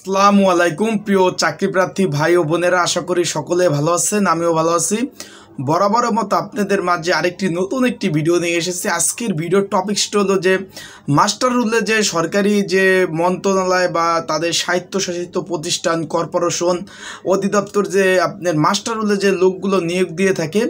আসসালামু আলাইকুম প্রিয় চাকরি প্রার্থী ভাই ও বোনেরা আশা করি সকলে ভালো আছেন আমিও ভালো আছি বরাবর মতো আপনাদের মাঝে আরেকটি নতুন একটি ভিডিও নিয়ে এসেছি আজকের ভিডিওর টপিকসটা হলো যে মাস্টার রুলে যে সরকারি যে মন্ত্রণালয় বা তাদের স্বায়ত্তশাসিত প্রতিষ্ঠান কর্পোরেশন অধিদপ্তর যে আপনার মাস্টার রুলে যে লোকগুলো নিয়োগ দিয়ে থাকে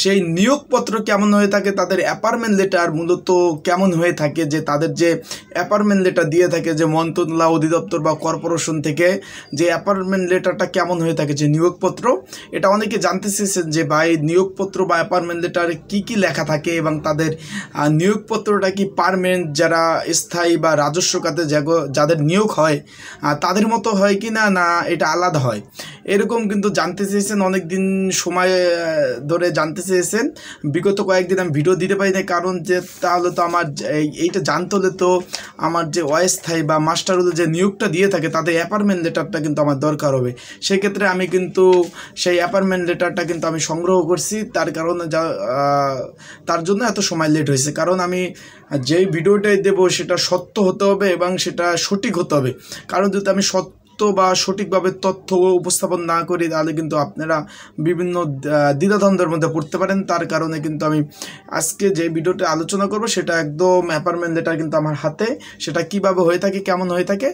সেই নিয়োগপত্র কেমন হয়ে থাকে তাদের অ্যাপার্টমেন্ট লেটার মূলত কেমন হয়ে থাকে যে তাদের যে অ্যাপার্টমেন্ট লেটার দিয়ে থাকে যে মন্ত্রণালয় অধিদপ্তর বা কর্পোরেশন থেকে যে অ্যাপার্টমেন্ট লেটারটা কেমন হয়ে থাকে যে নিয়োগপত্র এটা অনেকে জানতে চেয়েছেন যে ভাই নিয়োগপত্র বা অ্যাপার্টমেন্ট লেটারে কী কী লেখা থাকে এবং তাদের নিয়োগপত্রটা কি পারমানেন্ট যারা স্থায়ী বা রাজস্ব খাতে যাদের নিয়োগ হয় তাদের মতো হয় কি না না এটা আলাদা হয় এরকম কিন্তু জানতে চেয়েছেন অনেক দিন সময় ধরে জানতে চেয়েছেন বিগত কয়েকদিন আমি ভিডিও দিতে পারি না কারণ যে তাহলে তো আমার এইটা জানতে হলে তো আমার যে অস্থায়ী বা মাস্টার হলে যে নিয়োগটা দিয়ে থাকে তাদের অ্যাপার্টমেন্ট লেটারটা কিন্তু আমার দরকার হবে সেক্ষেত্রে আমি কিন্তু সেই অ্যাপার্টমেন্ট লেটারটা কিন্তু আমি সংগ্রহ করছি তার কারণে যা তার জন্য এত সময় লেট হয়েছে কারণ আমি যেই ভিডিওটাই দেবো সেটা সত্য হতে হবে এবং সেটা সঠিক হতে হবে কারণ যদি আমি সত্য তথ্য বা সঠিকভাবে তথ্য উপস্থাপন না করি তাহলে কিন্তু আপনারা বিভিন্ন দ্বিধাদ্বন্দ্বের মধ্যে পড়তে পারেন তার কারণে কিন্তু আমি আজকে যে ভিডিওটা আলোচনা করব সেটা একদম অ্যাপার্টমেন্ট লেটার কিন্তু আমার হাতে সেটা কিভাবে হয়ে থাকে কেমন হয়ে থাকে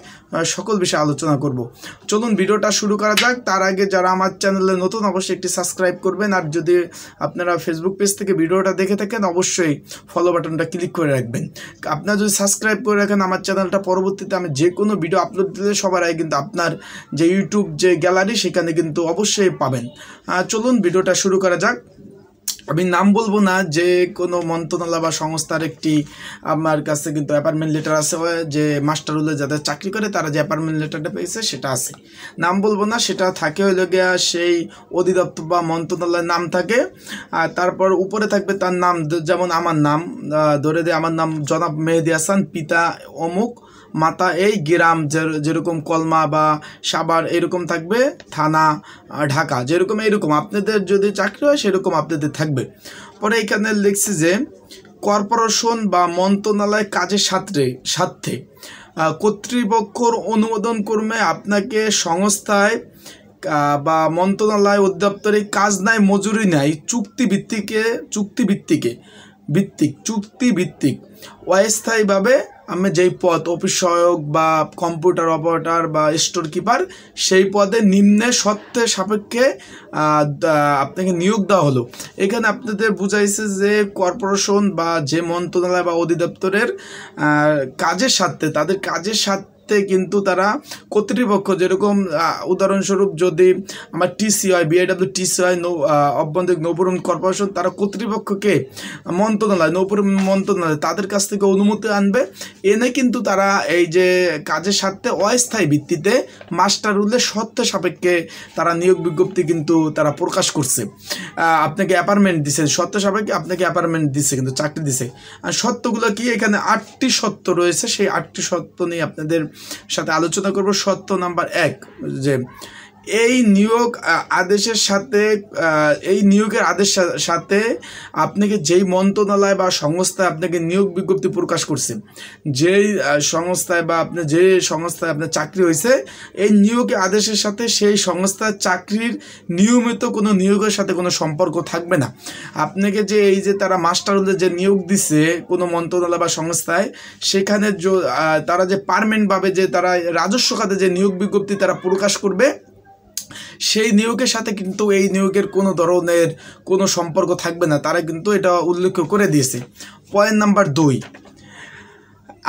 সকল বিষয়ে আলোচনা করব চলুন ভিডিওটা শুরু করা যাক তার আগে যারা আমার চ্যানেলে নতুন অবশ্যই একটি সাবস্ক্রাইব করবেন আর যদি আপনারা ফেসবুক পেজ থেকে ভিডিওটা দেখে থাকেন অবশ্যই ফলো বাটনটা ক্লিক করে রাখবেন আপনারা যদি সাবস্ক্রাইব করে রাখেন আমার চ্যানেলটা পরবর্তীতে আমি যে কোনো ভিডিও আপলোড দিলে সবার আগে কিন্তু আপনার যে ইউটিউব যে গ্যালারি সেখানে কিন্তু অবশ্যই পাবেন চলুন ভিডিওটা শুরু করা যাক আমি নাম বলবো না যে কোনো মন্ত্রণালয় বা সংস্থার একটি আমার কাছে কিন্তু অ্যাপার্টমেন্ট লেটার আছে যে মাস্টার হলে যাদের চাকরি করে তারা যে অ্যাপার্টমেন্ট লেটারটা পেয়েছে সেটা আছে নাম বলবো না সেটা থাকে হইলে গিয়া সেই অধিদপ্তর বা মন্ত্রণালয়ের নাম থাকে আর তারপর উপরে থাকবে তার নাম যেমন আমার নাম ধরে দিয়ে আমার নাম জনাব মেহেদি হাসান পিতা অমুক মাতা এই গ্রাম যেরকম কলমা বা সাবার এরকম থাকবে থানা ঢাকা যেরকম এরকম আপনাদের যদি চাকরি হয় সেরকম আপনাদের থাকবে পরে এখানে লিখছি যে কর্পোরেশন বা মন্ত্রণালয় কাজের সাথে সাথে কর্তৃপক্ষর অনুমোদন কর্মে আপনাকে সংস্থায় বা মন্ত্রণালয় অধ্যাপ্তরে কাজ নাই মজুরি নাই চুক্তিভিত্তিকে চুক্তিভিত্তিকে ভিত্তিক চুক্তিভিত্তিক অস্থায়ীভাবে আমি যেই পদ অফিস সহায়ক বা কম্পিউটার অপারেটর বা স্টোর কিপার সেই পদে নিম্নে সত্ত্বে সাপেক্ষে আপনাকে নিয়োগ দেওয়া হলো এখানে আপনাদের বুঝাইছে যে কর্পোরেশন বা যে মন্ত্রণালয় বা অধিদপ্তরের কাজের সাথে তাদের কাজের সাথে ক্ষেত্রে কিন্তু তারা কর্তৃপক্ষ যেরকম উদাহরণস্বরূপ যদি আমার টিসি হয় বিআইডাব্লিউ টিসি হয় নৌ অভ্যন্তরীণ নৌপরিবহন কর্পোরেশন তারা কর্তৃপক্ষকে মন্ত্রণালয় নৌপরিবহন মন্ত্রণালয় তাদের কাছ থেকে অনুমতি আনবে এনে কিন্তু তারা এই যে কাজের স্বার্থে অস্থায়ী ভিত্তিতে মাস্টার রুলের সত্য সাপেক্ষে তারা নিয়োগ বিজ্ঞপ্তি কিন্তু তারা প্রকাশ করছে আপনাকে অ্যাপার্টমেন্ট দিছে সত্য সাপেক্ষে আপনাকে অ্যাপার্টমেন্ট দিছে কিন্তু চাকরি দিছে আর সত্যগুলো কি এখানে আটটি সত্য রয়েছে সেই আটটি সত্য নিয়ে আপনাদের সাথে আলোচনা করব সত্য নাম্বার এক যে এই নিয়োগ আদেশের সাথে এই নিয়োগের আদেশ সাথে আপনাকে যেই মন্ত্রণালয় বা সংস্থায় আপনাকে নিয়োগ বিজ্ঞপ্তি প্রকাশ করছে যেই সংস্থায় বা আপনি যে সংস্থায় আপনার চাকরি হয়েছে এই নিয়োগের আদেশের সাথে সেই সংস্থার চাকরির নিয়মিত কোনো নিয়োগের সাথে কোনো সম্পর্ক থাকবে না আপনাকে যে এই যে তারা মাস্টার হলে যে নিয়োগ দিছে কোনো মন্ত্রণালয় বা সংস্থায় সেখানে তারা যে পারমেন্টভাবে যে তারা রাজস্ব খাতে যে নিয়োগ বিজ্ঞপ্তি তারা প্রকাশ করবে সেই নিয়োগের সাথে কিন্তু এই নিয়োগের কোনো ধরনের কোনো সম্পর্ক থাকবে না তারা কিন্তু এটা উল্লেখ করে দিয়েছে পয়েন্ট নাম্বার দুই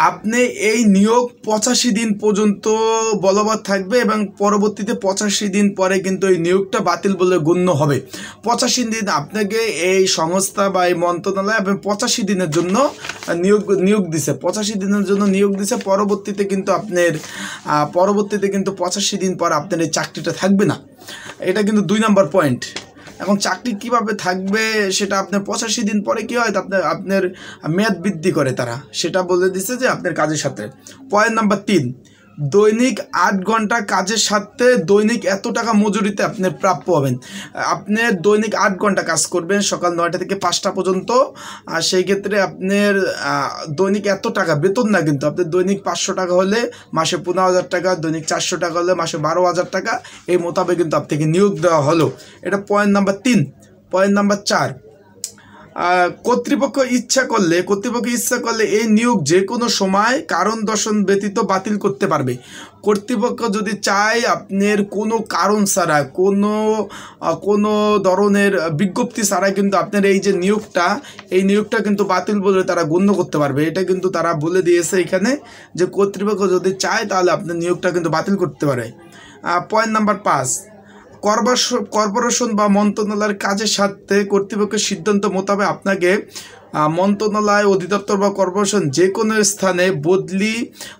আপনি এই নিয়োগ পঁচাশি দিন পর্যন্ত বলবৎ থাকবে এবং পরবর্তীতে পঁচাশি দিন পরে কিন্তু এই নিয়োগটা বাতিল বলে গণ্য হবে পঁচাশি দিন আপনাকে এই সংস্থা বা এই মন্ত্রণালয় আপনি পঁচাশি দিনের জন্য নিয়োগ নিয়োগ দিছে পঁচাশি দিনের জন্য নিয়োগ দিছে পরবর্তীতে কিন্তু আপনার পরবর্তীতে কিন্তু পঁচাশি দিন পর আপনার এই চাকরিটা থাকবে না এটা কিন্তু দুই নম্বর পয়েন্ট এবং চাকরি কিভাবে থাকবে সেটা আপনার পঁচাশি দিন পরে কি হয় আপনার আপনার মেয়াদ বৃদ্ধি করে তারা সেটা বলে দিচ্ছে যে আপনার কাজের সাথে পয়েন্ট নাম্বার তিন দৈনিক আট ঘন্টা কাজের সাথে দৈনিক এত টাকা মজুরিতে আপনি প্রাপ্য হবেন আপনি দৈনিক আট ঘন্টা কাজ করবেন সকাল নয়টা থেকে পাঁচটা পর্যন্ত আর সেই ক্ষেত্রে আপনার দৈনিক এত টাকা বেতন না কিন্তু আপনি দৈনিক পাঁচশো টাকা হলে মাসে পনেরো হাজার টাকা দৈনিক চারশো টাকা হলে মাসে বারো হাজার টাকা এই মোতাবেক কিন্তু আপনাকে নিয়োগ দেওয়া হলো এটা পয়েন্ট নাম্বার তিন পয়েন্ট নাম্বার চার কর্তৃপক্ষ ইচ্ছা করলে কর্তৃপক্ষ ইচ্ছা করলে এই নিয়োগ যে কোনো সময় কারণ দর্শন ব্যতীত বাতিল করতে পারবে কর্তৃপক্ষ যদি চায় আপনার কোনো কারণ ছাড়া কোনো কোনো ধরনের বিজ্ঞপ্তি ছাড়া কিন্তু আপনার এই যে নিয়োগটা এই নিয়োগটা কিন্তু বাতিল বলে তারা গণ্য করতে পারবে এটা কিন্তু তারা বলে দিয়েছে এখানে যে কর্তৃপক্ষ যদি চায় তাহলে আপনার নিয়োগটা কিন্তু বাতিল করতে পারে পয়েন্ট নাম্বার পাঁচ কর্পোরেশন বা মন্ত্রণালয়ের কাজের সাথে কর্তৃপক্ষের সিদ্ধান্ত মোতাবেক আপনাকে মন্ত্রণালয় অধিদপ্তর বা কর্পোরেশন যে কোনো স্থানে বদলি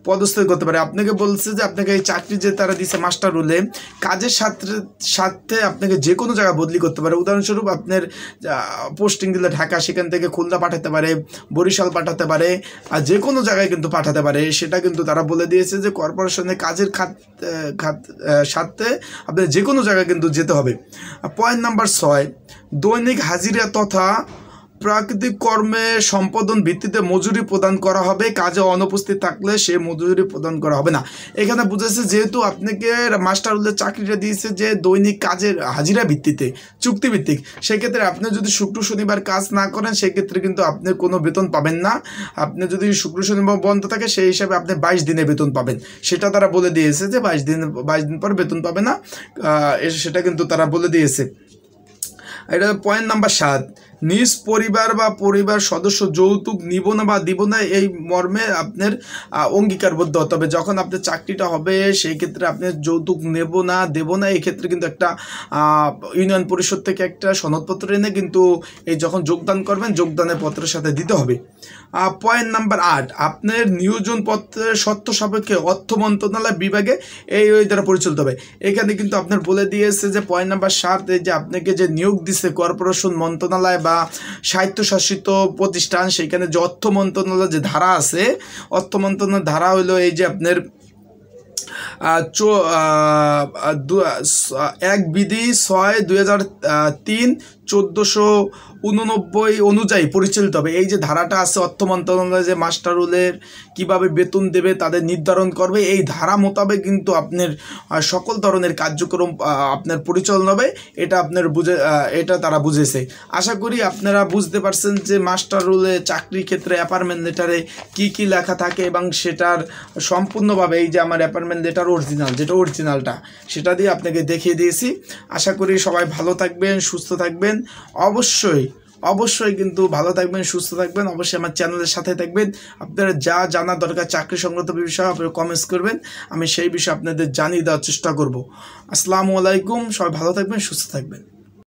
পদস্থ করতে পারে আপনাকে বলছে যে আপনাকে এই চাকরি যে তারা দিছে মাস্টার রুলে কাজের সাথে সাথে আপনাকে যে কোনো জায়গায় বদলি করতে পারে উদাহরণস্বরূপ আপনার পোস্টিং দিলে ঢাকা সেখান থেকে খুলনা পাঠাতে পারে বরিশাল পাঠাতে পারে আর যে কোনো জায়গায় কিন্তু পাঠাতে পারে সেটা কিন্তু তারা বলে দিয়েছে যে কর্পোরেশনে কাজের খাত খাত সাথে আপনার যে কোনো জায়গায় কিন্তু যেতে হবে পয়েন্ট নাম্বার ছয় দৈনিক হাজিরা তথা প্রাকৃতিক কর্মে সম্পাদন ভিত্তিতে মজুরি প্রদান করা হবে কাজে অনুপস্থিত থাকলে সে মজুরি প্রদান করা হবে না এখানে বুঝেছে যেহেতু আপনাকে মাস্টার উল্লেখ চাকরিটা দিয়েছে যে দৈনিক কাজের হাজিরা ভিত্তিতে চুক্তিভিত্তিক সেক্ষেত্রে আপনি যদি শুক্র শনিবার কাজ না করেন সেক্ষেত্রে কিন্তু আপনি কোনো বেতন পাবেন না আপনি যদি শুক্র শনিবার বন্ধ থাকে সেই হিসাবে আপনি বাইশ দিনে বেতন পাবেন সেটা তারা বলে দিয়েছে যে বাইশ দিন বাইশ দিন পর বেতন পাবে না সেটা কিন্তু তারা বলে দিয়েছে এটা পয়েন্ট নাম্বার সাত নিজ পরিবার বা পরিবার সদস্য যৌতুক নিব না বা দিব না এই মর্মে আপনার অঙ্গীকারবদ্ধ হতে হবে যখন আপনার চাকরিটা হবে সেই ক্ষেত্রে আপনি যৌতুক নেব না দেব না এই ক্ষেত্রে কিন্তু একটা ইউনিয়ন পরিষদ থেকে একটা সনদপত্র এনে কিন্তু এই যখন যোগদান করবেন যোগদানের পত্রের সাথে দিতে হবে পয়েন্ট নাম্বার আট আপনার নিয়োজন পত্রের সত্য সাপেক্ষে অর্থ মন্ত্রণালয় বিভাগে এই ওই দ্বারা পরিচালিত হবে এখানে কিন্তু আপনার বলে দিয়েছে যে পয়েন্ট নাম্বার সাত এই যে আপনাকে যে নিয়োগ দিছে কর্পোরেশন মন্ত্রণালয় বা স্বায়ত্তশাসিত প্রতিষ্ঠান সেখানে যে অর্থ মন্ত্রণালয়ের যে ধারা আছে অর্থ মন্ত্রণালয়ের ধারা হলো এই যে আপনার এক বিধি ছয় দুই হাজার তিন চোদ্দোশো উননব্বই অনুযায়ী পরিচালিত হবে এই যে ধারাটা আছে অর্থ মন্ত্রণালয় যে মাস্টার রুলের কীভাবে বেতন দেবে তাদের নির্ধারণ করবে এই ধারা মোতাবেক কিন্তু আপনার সকল ধরনের কার্যক্রম আপনার পরিচালনা হবে এটা আপনার বুঝে এটা তারা বুঝেছে আশা করি আপনারা বুঝতে পারছেন যে মাস্টার রুলে চাকরি ক্ষেত্রে অ্যাপার্টমেন্ট লেটারে কি কি লেখা থাকে এবং সেটার সম্পূর্ণভাবে এই যে আমার অ্যাপার্টমেন্ট লেটার অরিজিনাল যেটা অরিজিনালটা সেটা দিয়ে আপনাকে দেখিয়ে দিয়েছি আশা করি সবাই ভালো থাকবেন সুস্থ থাকবেন অবশ্যই অবশ্যই কিন্তু ভালো থাকবেন সুস্থ থাকবেন অবশ্যই আমার চ্যানেলের সাথে থাকবেন আপনারা যা জানা দরকার চাকরি সংক্রান্ত বিষয়ে আপনারা কমেন্টস করবেন আমি সেই বিষয়ে আপনাদের জানিয়ে দেওয়ার চেষ্টা করব আসসালামু আলাইকুম সবাই ভালো থাকবেন সুস্থ থাকবেন